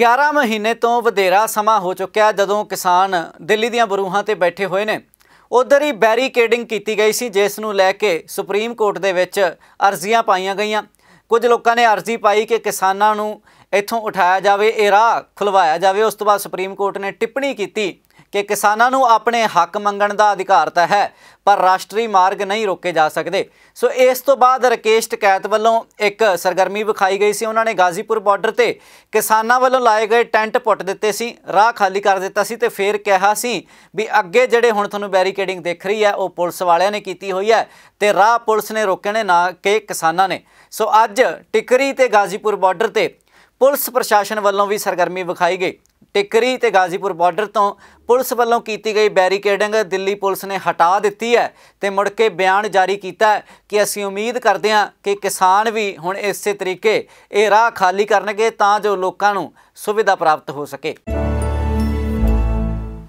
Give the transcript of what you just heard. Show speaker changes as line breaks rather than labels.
11 ਮਹੀਨੇ ਤੋਂ ਵਧੇਰਾ ਸਮਾਂ ਹੋ ਚੁੱਕਿਆ ਜਦੋਂ ਕਿਸਾਨ ਦਿੱਲੀ ਦੀਆਂ ਬਰੂਹਾਂ ਤੇ ਬੈਠੇ ਹੋਏ ਨੇ ਉਧਰ ਹੀ ਬੈਰੀਕੇਡਿੰਗ ਕੀਤੀ ਗਈ ਸੀ ਜਿਸ ਨੂੰ ਲੈ ਕੇ ਸੁਪਰੀਮ ਕੋਰਟ ਦੇ ਵਿੱਚ ਅਰਜ਼ੀਆਂ ਪਾਈਆਂ ਗਈਆਂ ਕੁਝ ਲੋਕਾਂ ਨੇ ਅਰਜ਼ੀ ਪਾਈ ਕਿ ਕਿਸਾਨਾਂ ਨੂੰ ਇੱਥੋਂ ਉਠਾਇਆ ਜਾਵੇ ਇਹ ਰਾਹ ਖੁਲਵਾਇਆ ਜਾਵੇ ਉਸ ਤੋਂ ਬਾਅਦ ਸੁਪਰੀਮ ਕੋਰਟ ਨੇ ਟਿੱਪਣੀ ਕੀਤੀ ਕਿ ਕਿਸਾਨਾਂ ਨੂੰ ਆਪਣੇ ਹੱਕ ਮੰਗਣ ਦਾ ਅਧਿਕਾਰ ਤਾਂ ਹੈ ਪਰ ਰਾਸ਼ਟਰੀ ਮਾਰਗ ਨਹੀਂ ਰੋਕੇ ਜਾ ਸਕਦੇ ਸੋ ਇਸ ਤੋਂ ਬਾਅਦ ਰਕੇਸ਼ ਟਕੈਤ ਵੱਲੋਂ ਇੱਕ ਸਰਗਰਮੀ ਵਿਖਾਈ ਗਈ ਸੀ ਉਹਨਾਂ ਨੇ ਗਾਜ਼ੀਪੁਰ ਬਾਰਡਰ ਤੇ ਕਿਸਾਨਾਂ ਵੱਲੋਂ ਲਾਏ ਗਏ ਟੈਂਟ ਪੁੱਟ ਦਿੱਤੇ ਸੀ ਰਾਹ ਖਾਲੀ ਕਰ ਦਿੱਤਾ ਸੀ ਤੇ ਫੇਰ ਕਿਹਾ ਸੀ ਵੀ ਅੱਗੇ ਜਿਹੜੇ ਹੁਣ ਤੁਹਾਨੂੰ ਬੈਰੀਕੇਡਿੰਗ ਦਿਖ ਰਹੀ ਹੈ ਉਹ ਪੁਲਿਸ ਵਾਲਿਆਂ ਨੇ ਕੀਤੀ ਹੋਈ ਹੈ ਤੇ ਰਾਹ ਪੁਲਿਸ ਨੇ ਰੋਕੇ ਨੇ ਨਾ ਕਿ ਕਿਸਾਨਾਂ ਨੇ ਸੋ ਅੱਜ ਟਿਕਰੀ ਤੇ ਗਾਜ਼ੀਪੁਰ ਬਾਰਡਰ ਤੇ ਪੁਲਿਸ ਪ੍ਰਸ਼ਾਸਨ ਵੱਲੋਂ ਵੀ ਸਰਗਰਮੀ ਵਿਖਾਈ ਗਈ ਟਿਕਰੀ ਤੇ ਗਾਜ਼ੀਪੁਰ ਬਾਰਡਰ ਤੋਂ ਪੁਲਿਸ ਵੱਲੋਂ ਕੀਤੀ ਗਈ ਬੈਰੀਕੇਡਿੰਗ ਦਿੱਲੀ ਪੁਲਿਸ ਨੇ ਹਟਾ ਦਿੱਤੀ ਹੈ ਤੇ ਮੁੜ ਕੇ ਬਿਆਨ ਜਾਰੀ ਕੀਤਾ ਕਿ ਅਸੀਂ ਉਮੀਦ ਕਰਦੇ ਹਾਂ ਕਿ ਕਿਸਾਨ ਵੀ ਹੁਣ ਇਸੇ ਤਰੀਕੇ ਇਹ ਰਾਹ ਖਾਲੀ ਕਰਨਗੇ ਤਾਂ ਜੋ ਲੋਕਾਂ ਨੂੰ ਸੁਵਿਧਾ ਪ੍ਰਾਪਤ ਹੋ ਸਕੇ